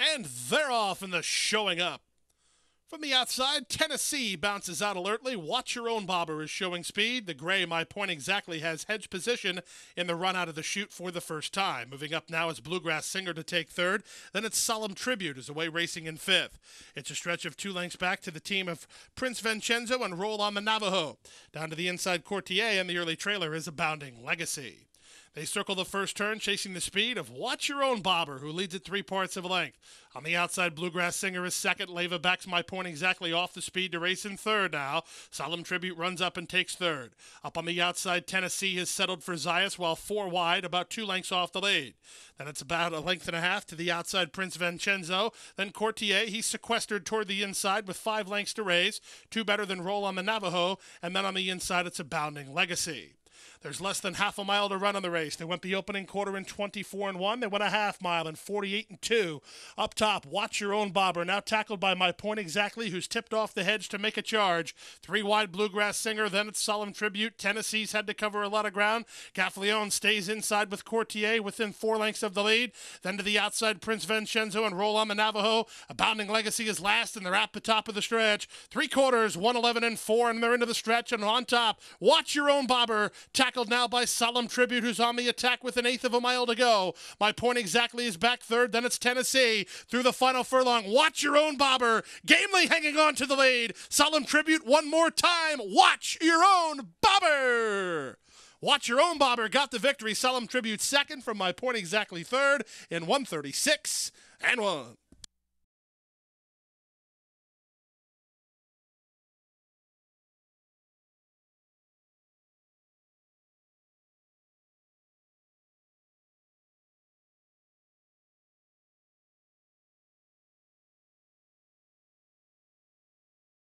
And they're off in the showing up. From the outside, Tennessee bounces out alertly. Watch your own bobber is showing speed. The gray, my point exactly, has hedge position in the run out of the chute for the first time. Moving up now is Bluegrass Singer to take third. Then it's Solemn Tribute is away racing in fifth. It's a stretch of two lengths back to the team of Prince Vincenzo and Roll on the Navajo. Down to the inside, Courtier and the early trailer is Abounding Legacy. They circle the first turn, chasing the speed of Watch Your Own Bobber, who leads at three parts of length. On the outside, Bluegrass Singer is second. Leva backs my point exactly off the speed to race in third now. Solemn Tribute runs up and takes third. Up on the outside, Tennessee has settled for Zayas, while four wide, about two lengths off the lead. Then it's about a length and a half to the outside, Prince Vincenzo. Then Courtier, he's sequestered toward the inside with five lengths to raise, two better than Roll on the Navajo. And then on the inside, it's a bounding legacy. There's less than half a mile to run on the race. They went the opening quarter in 24 and 1. They went a half mile in 48 and 2. Up top, watch your own bobber. Now tackled by my point exactly, who's tipped off the hedge to make a charge. Three wide bluegrass singer, then it's solemn tribute. Tennessee's had to cover a lot of ground. Gaffleone stays inside with Courtier within four lengths of the lead. Then to the outside, Prince Vincenzo and Roll on the Navajo. Abounding Legacy is last, and they're at the top of the stretch. Three quarters, 111 and 4, and they're into the stretch and on top. Watch your own bobber. Tackled now by Solemn Tribute, who's on the attack with an eighth of a mile to go. My point exactly is back third. Then it's Tennessee through the final furlong. Watch your own bobber. Gamely hanging on to the lead. Solemn Tribute one more time. Watch your own bobber. Watch Your Own Bobber got the victory. Solemn Tribute second from my point exactly third in 136 and one.